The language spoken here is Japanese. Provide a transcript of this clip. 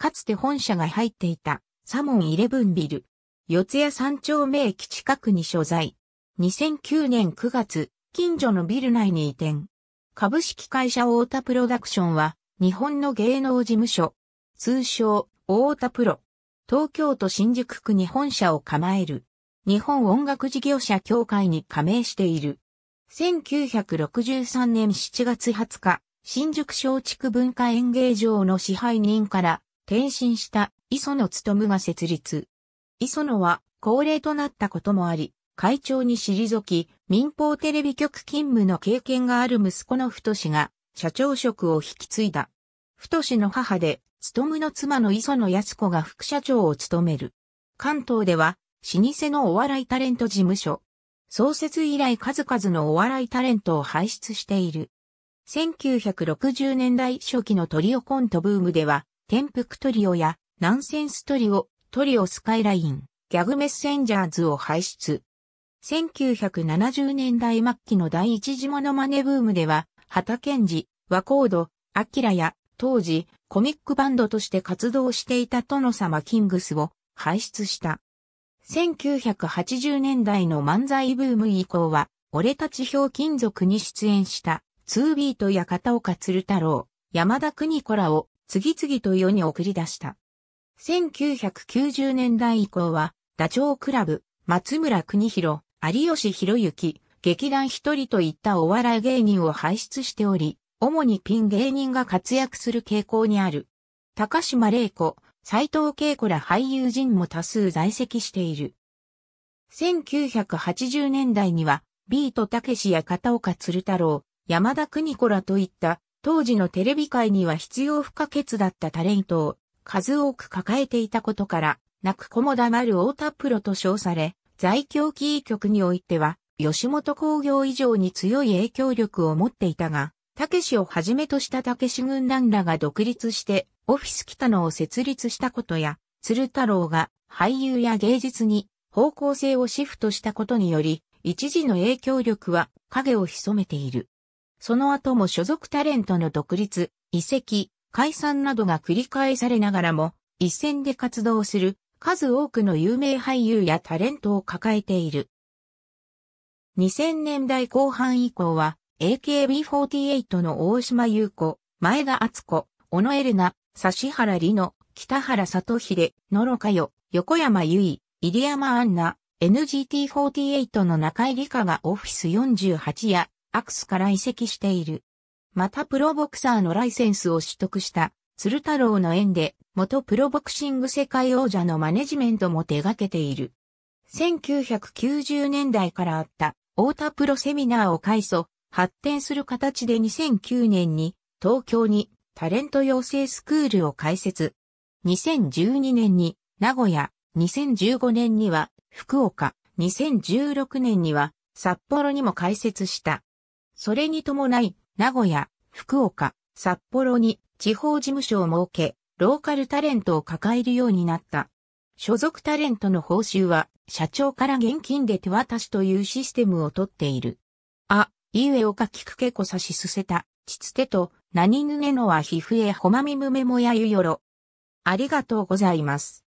かつて本社が入っていたサモンイレブンビル、四谷三丁目駅近くに所在。2009年9月、近所のビル内に移転。株式会社大田プロダクションは、日本の芸能事務所、通称、大田プロ。東京都新宿区に本社を構える。日本音楽事業者協会に加盟している。1963年7月20日、新宿小竹文化演芸場の支配人から転身した磯野むが設立。磯野は高齢となったこともあり、会長に退き、民放テレビ局勤務の経験がある息子の太が社長職を引き継いだ。太の母で、むの妻の磯野康子が副社長を務める。関東では、老舗のお笑いタレント事務所。創設以来数々のお笑いタレントを輩出している。1960年代初期のトリオコントブームでは、プクトリオや、ナンセンストリオ、トリオスカイライン、ギャグメッセンジャーズを輩出。1970年代末期の第一次モノマネブームでは、畑健二、和コード、アキラや、当時、コミックバンドとして活動していた殿様キングスを輩出した。1980年代の漫才ブーム以降は、俺たちひょう金属に出演した、ツービートや片岡鶴太郎、山田邦子らを次々と世に送り出した。1990年代以降は、ダチョウクラブ、松村邦広、有吉博之、劇団一人といったお笑い芸人を輩出しており、主にピン芸人が活躍する傾向にある。高島玲子、斎藤恵子ら俳優陣も多数在籍している。1980年代には、ビートたけしや片岡鶴太郎、山田邦子らといった当時のテレビ界には必要不可欠だったタレントを数多く抱えていたことから、泣く子も黙る太田プロと称され、在京キー局においては、吉本工業以上に強い影響力を持っていたが、たけしをはじめとしたたけし軍団らが独立して、オフィス北野を設立したことや、鶴太郎が俳優や芸術に方向性をシフトしたことにより、一時の影響力は影を潜めている。その後も所属タレントの独立、移籍、解散などが繰り返されながらも、一線で活動する数多くの有名俳優やタレントを抱えている。2000年代後半以降は、AKB48 の大島優子、前田敦子、小野エルナ、指原里乃、北原里秀、野呂佳代、横山由衣、入山杏奈、NGT48 の中井理香がオフィス48やアクスから移籍している。またプロボクサーのライセンスを取得した鶴太郎の縁で元プロボクシング世界王者のマネジメントも手掛けている。1990年代からあった太田プロセミナーを開祖、発展する形で2009年に東京にタレント養成スクールを開設。2012年に名古屋、2015年には福岡、2016年には札幌にも開設した。それに伴い、名古屋、福岡、札幌に地方事務所を設け、ローカルタレントを抱えるようになった。所属タレントの報酬は、社長から現金で手渡しというシステムをとっている。あ、いをえおかきくけこさしすせた、ちつてと、なにぬねのはひふえほまみむめもやゆよろ。ありがとうございます。